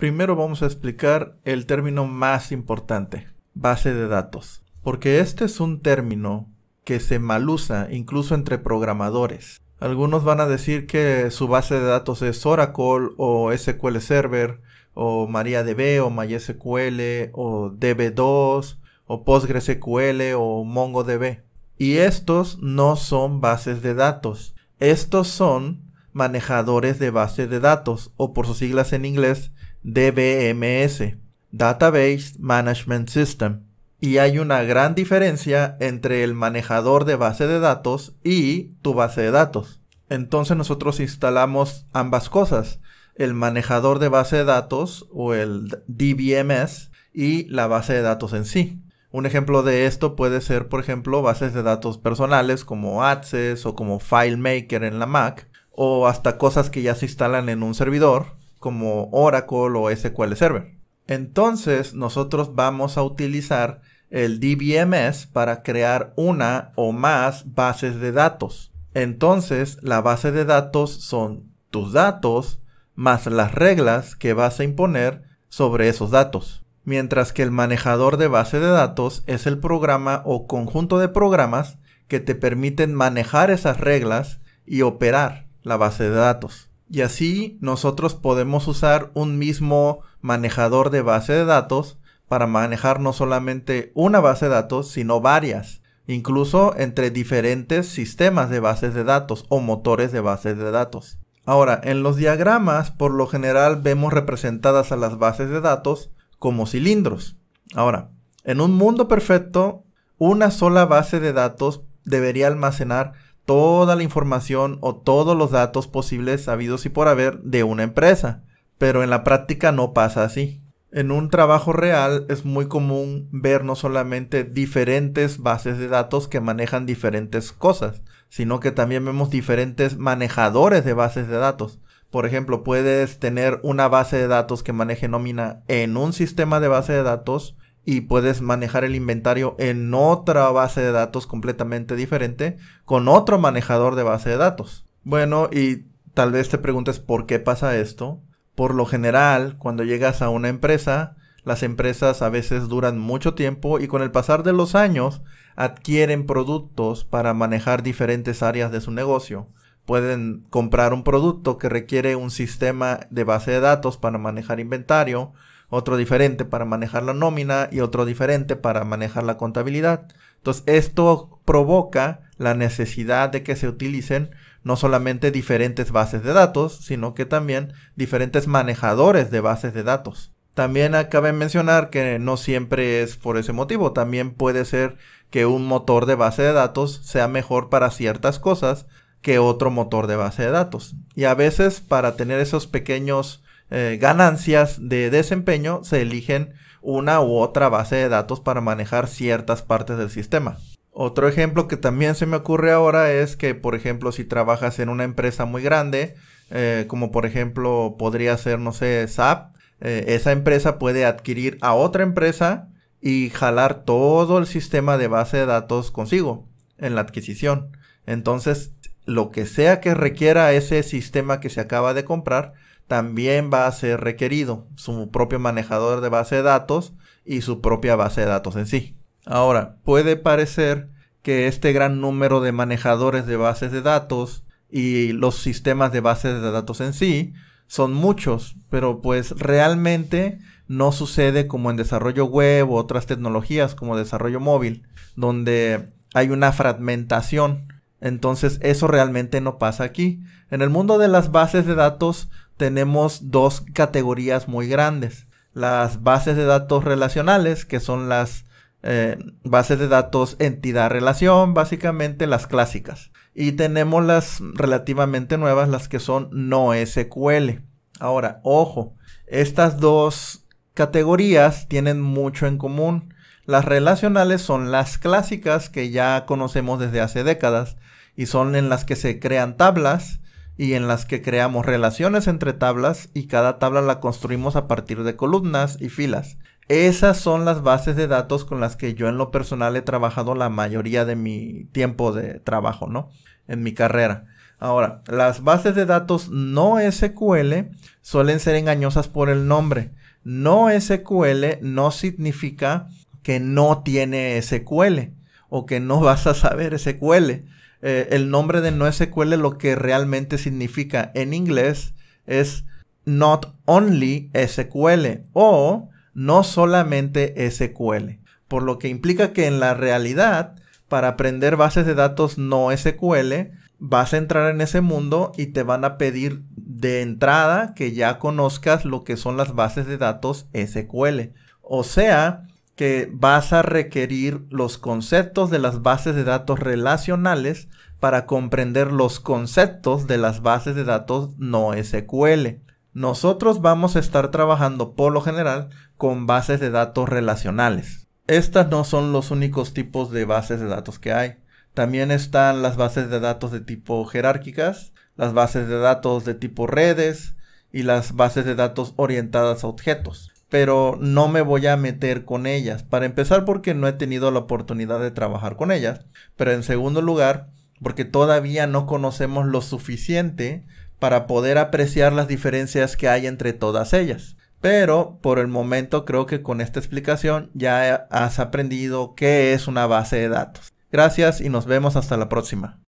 Primero vamos a explicar el término más importante, base de datos, porque este es un término que se malusa incluso entre programadores. Algunos van a decir que su base de datos es Oracle o SQL Server o MariaDB o MySQL o DB2 o PostgreSQL o MongoDB. Y estos no son bases de datos. Estos son manejadores de base de datos o por sus siglas en inglés DBMS, Database Management System. Y hay una gran diferencia entre el manejador de base de datos y tu base de datos. Entonces nosotros instalamos ambas cosas, el manejador de base de datos o el DBMS y la base de datos en sí. Un ejemplo de esto puede ser, por ejemplo, bases de datos personales como Access o como FileMaker en la Mac, o hasta cosas que ya se instalan en un servidor, como Oracle o SQL Server. Entonces nosotros vamos a utilizar el DBMS para crear una o más bases de datos. Entonces la base de datos son tus datos más las reglas que vas a imponer sobre esos datos. Mientras que el manejador de base de datos es el programa o conjunto de programas que te permiten manejar esas reglas y operar la base de datos y así nosotros podemos usar un mismo manejador de base de datos para manejar no solamente una base de datos, sino varias, incluso entre diferentes sistemas de bases de datos o motores de bases de datos. Ahora, en los diagramas por lo general vemos representadas a las bases de datos como cilindros. Ahora, en un mundo perfecto, una sola base de datos debería almacenar toda la información o todos los datos posibles sabidos y por haber de una empresa, pero en la práctica no pasa así. En un trabajo real es muy común ver no solamente diferentes bases de datos que manejan diferentes cosas, sino que también vemos diferentes manejadores de bases de datos. Por ejemplo, puedes tener una base de datos que maneje nómina en un sistema de base de datos y puedes manejar el inventario en otra base de datos completamente diferente con otro manejador de base de datos. Bueno, y tal vez te preguntes por qué pasa esto. Por lo general, cuando llegas a una empresa, las empresas a veces duran mucho tiempo y con el pasar de los años adquieren productos para manejar diferentes áreas de su negocio. Pueden comprar un producto que requiere un sistema de base de datos para manejar inventario, otro diferente para manejar la nómina y otro diferente para manejar la contabilidad. Entonces, esto provoca la necesidad de que se utilicen no solamente diferentes bases de datos, sino que también diferentes manejadores de bases de datos. También acabé ah, de mencionar que no siempre es por ese motivo, también puede ser que un motor de base de datos sea mejor para ciertas cosas que otro motor de base de datos. Y a veces para tener esos pequeños eh, ganancias de desempeño, se eligen una u otra base de datos para manejar ciertas partes del sistema. Otro ejemplo que también se me ocurre ahora es que, por ejemplo, si trabajas en una empresa muy grande, eh, como por ejemplo podría ser, no sé, SAP, eh, esa empresa puede adquirir a otra empresa y jalar todo el sistema de base de datos consigo en la adquisición. Entonces, lo que sea que requiera ese sistema que se acaba de comprar, también va a ser requerido su propio manejador de base de datos y su propia base de datos en sí. Ahora, puede parecer que este gran número de manejadores de bases de datos y los sistemas de bases de datos en sí son muchos, pero pues realmente no sucede como en desarrollo web ...o otras tecnologías como desarrollo móvil, donde hay una fragmentación. Entonces eso realmente no pasa aquí. En el mundo de las bases de datos tenemos dos categorías muy grandes. Las bases de datos relacionales, que son las eh, bases de datos entidad-relación, básicamente las clásicas. Y tenemos las relativamente nuevas, las que son no SQL. Ahora, ojo, estas dos categorías tienen mucho en común. Las relacionales son las clásicas que ya conocemos desde hace décadas y son en las que se crean tablas y en las que creamos relaciones entre tablas y cada tabla la construimos a partir de columnas y filas. Esas son las bases de datos con las que yo en lo personal he trabajado la mayoría de mi tiempo de trabajo, ¿no? En mi carrera. Ahora, las bases de datos no SQL suelen ser engañosas por el nombre. No SQL no significa que no tiene SQL o que no vas a saber SQL. Eh, el nombre de NoSQL lo que realmente significa en inglés es not only SQL o no solamente SQL. Por lo que implica que en la realidad, para aprender bases de datos no SQL, vas a entrar en ese mundo y te van a pedir de entrada que ya conozcas lo que son las bases de datos SQL. O sea, que vas a requerir los conceptos de las bases de datos relacionales para comprender los conceptos de las bases de datos no SQL. Nosotros vamos a estar trabajando por lo general con bases de datos relacionales. Estas no son los únicos tipos de bases de datos que hay. También están las bases de datos de tipo jerárquicas, las bases de datos de tipo redes y las bases de datos orientadas a objetos pero no me voy a meter con ellas. Para empezar porque no he tenido la oportunidad de trabajar con ellas, pero en segundo lugar porque todavía no conocemos lo suficiente para poder apreciar las diferencias que hay entre todas ellas. Pero por el momento creo que con esta explicación ya has aprendido qué es una base de datos. Gracias y nos vemos hasta la próxima.